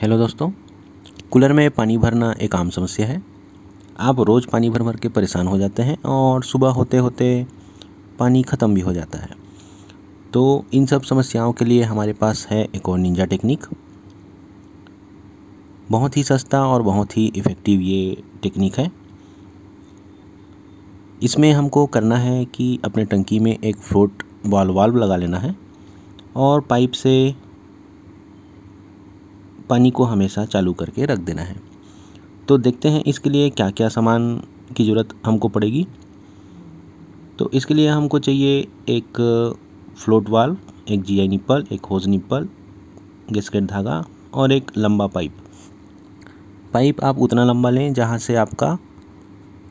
hello दोस्तों cooler में पानी भरना एक आम समस्या है आप रोज़ पानी भर भर के परेशान हो जाते हैं और सुबह होते होते पानी ख़त्म भी हो जाता है तो इन सब समस्याओं के लिए हमारे पास है एक और निंजा टेक्निक बहुत ही सस्ता और बहुत ही इफ़ेक्टिव ये टेक्निक है इसमें हमको करना है कि अपने टंकी में एक फ्लोट वाल वाल्व लगा लेना है और पाइप से पानी को हमेशा चालू करके रख देना है तो देखते हैं इसके लिए क्या क्या सामान की ज़रूरत हमको पड़ेगी तो इसके लिए हमको चाहिए एक फ्लोट वाल एक जी आई निप्पल एक होज निप्पल गेस्केट धागा और एक लंबा पाइप पाइप आप उतना लंबा लें जहाँ से आपका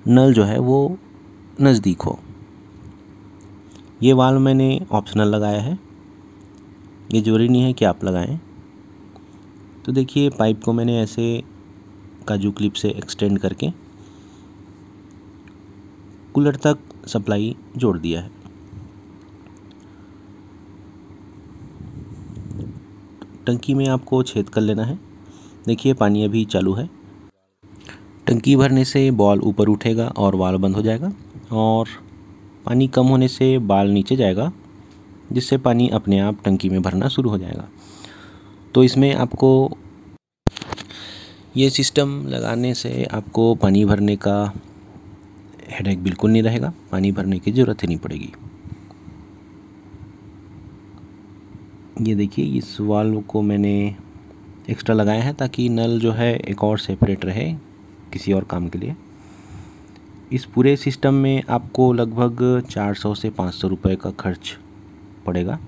नल जो है वो नज़दीक हो ये वाल मैंने ऑप्शनल लगाया है ये ज़रूरी नहीं है कि आप लगाएं तो देखिए पाइप को मैंने ऐसे काजू क्लिप से एक्सटेंड करके कूलर तक सप्लाई जोड़ दिया है टंकी में आपको छेद कर लेना है देखिए पानी अभी चालू है टंकी भरने से बॉल ऊपर उठेगा और वाल बंद हो जाएगा और पानी कम होने से बाल नीचे जाएगा जिससे पानी अपने आप टंकी में भरना शुरू हो जाएगा तो इसमें आपको ये सिस्टम लगाने से आपको पानी भरने का हेडेक बिल्कुल नहीं रहेगा पानी भरने की ज़रूरत ही नहीं पड़ेगी ये देखिए इस वाल्व को मैंने एक्स्ट्रा लगाया है ताकि नल जो है एक और सेपरेट रहे किसी और काम के लिए इस पूरे सिस्टम में आपको लगभग 400 से 500 रुपए का खर्च पड़ेगा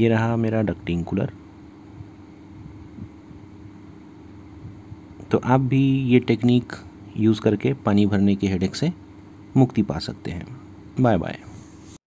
ये रहा मेरा डक्टिंग कूलर तो आप भी ये टेक्निक यूज़ करके पानी भरने के हेडेक से मुक्ति पा सकते हैं बाय बाय